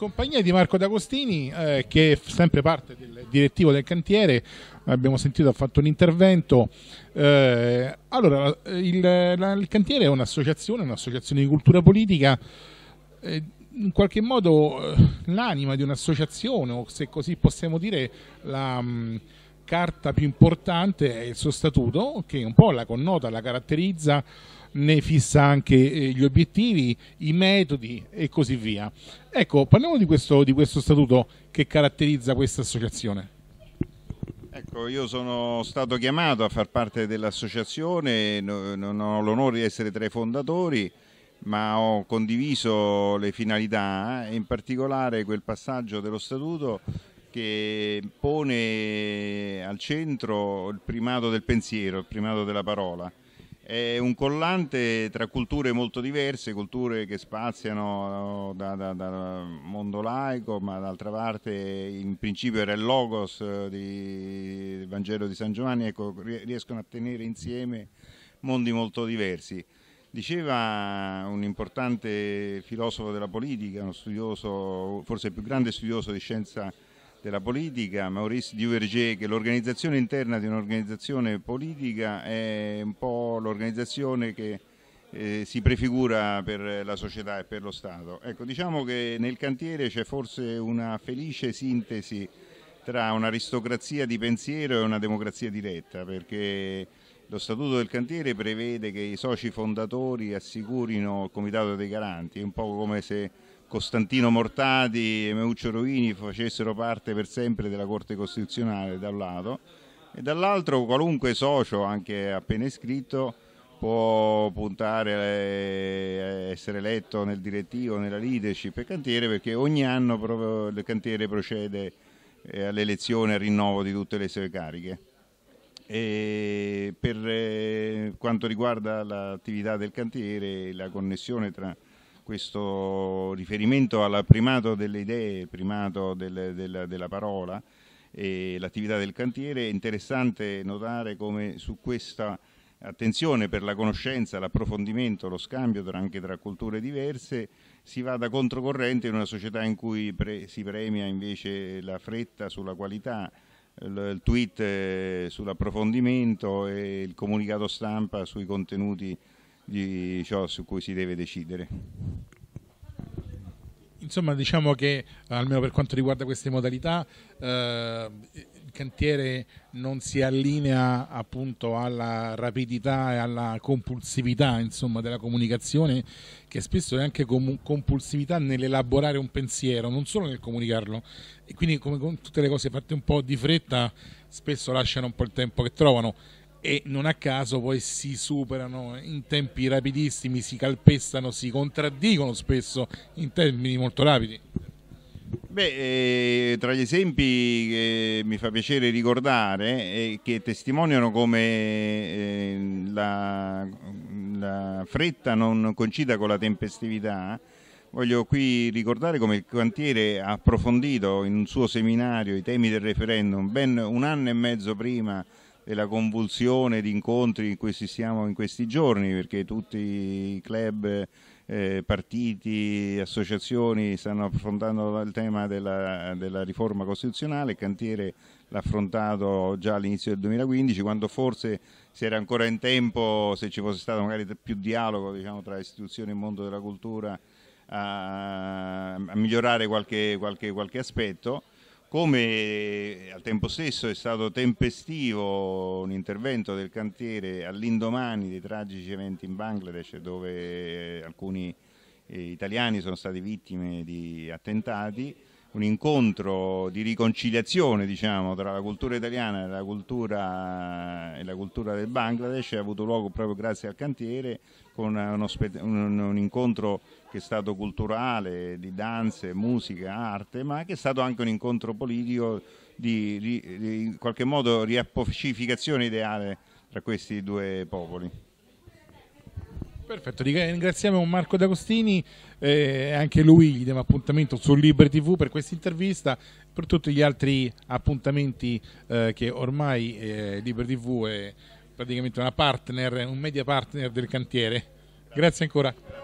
compagnia di Marco D'Agostini, eh, che è sempre parte del direttivo del cantiere, abbiamo sentito, ha fatto un intervento. Eh, allora, il, la, il, cantiere è un'associazione, un'associazione di cultura politica. Eh, in qualche modo eh, l'anima di un'associazione, o se così possiamo dire, la mh, mm, carta più importante è il suo statuto, che un po' la connota, la caratterizza ne fissa anche eh, gli obiettivi, i metodi e così via. Ecco, parliamo di questo, di questo statuto che caratterizza questa associazione. Ecco, io sono stato chiamato a far parte dell'associazione, non ho l'onore di essere tra i fondatori, ma ho condiviso le finalità, eh, in particolare quel passaggio dello statuto che pone al centro il primato del pensiero, il primato della parola. È un collante tra culture molto diverse, culture che spaziano dal eh, da, da mondo laico, ma d'altra parte in principio era il logos eh, di, del Vangelo di San Giovanni, ecco, riescono a tenere insieme mondi molto diversi. Diceva un importante filosofo della politica, uno studioso, forse il più grande studioso di scienza della politica, Maurice Duverger, che l'organizzazione interna di un'organizzazione politica è un po' l'organizzazione che eh, si prefigura per la società e per lo Stato. Ecco, diciamo che nel cantiere c'è forse una felice sintesi tra un'aristocrazia di pensiero e una democrazia diretta, perché lo Statuto del Cantiere prevede che i soci fondatori assicurino il Comitato dei Garanti, è un po' come se Costantino Mortati e Meuccio Rovini facessero parte per sempre della Corte Costituzionale da un lato e dall'altro qualunque socio, anche appena iscritto, può puntare a eh, essere eletto nel direttivo, nella leadership e cantiere perché ogni anno il cantiere procede eh, all'elezione e al rinnovo di tutte le sue cariche. E per eh, quanto riguarda l'attività del cantiere la connessione tra questo riferimento al primato delle idee, primato del, della, della parola, e l'attività del cantiere, è interessante notare come su questa attenzione per la conoscenza, l'approfondimento, lo scambio tra, anche tra culture diverse, si vada controcorrente in una società in cui pre, si premia invece la fretta sulla qualità, il tweet eh, sull'approfondimento e il comunicato stampa sui contenuti di ciò su cui si deve decidere insomma diciamo che almeno per quanto riguarda queste modalità eh, il cantiere non si allinea appunto alla rapidità e alla compulsività insomma, della comunicazione che spesso è anche compulsività nell'elaborare un pensiero non solo nel comunicarlo e quindi come con tutte le cose fatte un po' di fretta spesso lasciano un po' il tempo che trovano e non a caso poi si superano in tempi rapidissimi, si calpestano, si contraddicono spesso in termini molto rapidi. Beh, eh, tra gli esempi che mi fa piacere ricordare eh, che testimoniano come eh, la, la, fretta non coincida con la tempestività, voglio qui ricordare come il cantiere ha approfondito in un suo seminario i temi del referendum ben un anno e mezzo prima la convulsione di incontri in cui si siamo in questi giorni, perché tutti i club, eh, partiti, associazioni stanno affrontando il tema della, della riforma costituzionale, il cantiere l'ha affrontato già all'inizio del 2015, quando forse si era ancora in tempo, se ci fosse stato magari più dialogo diciamo, tra istituzioni e mondo della cultura, a, a migliorare qualche, qualche, qualche aspetto come eh, al tempo stesso è stato tempestivo un intervento del cantiere all'indomani dei tragici eventi in Bangladesh dove eh, alcuni eh, italiani sono stati vittime di attentati un incontro di riconciliazione diciamo, tra la cultura italiana e la cultura, e la cultura del Bangladesh ha avuto luogo proprio grazie al cantiere con uno, un, un, incontro che è stato culturale, di danze, musica, arte, ma che è stato anche un incontro politico di, di, di in qualche modo riappacificazione ideale tra questi due popoli. Perfetto, ringraziamo Marco D'Agostini, eh, anche lui gli diamo appuntamento su Libre TV per questa intervista, per tutti gli altri appuntamenti eh, che ormai eh, Libre TV è praticamente una partner, un media partner del cantiere. Grazie ancora.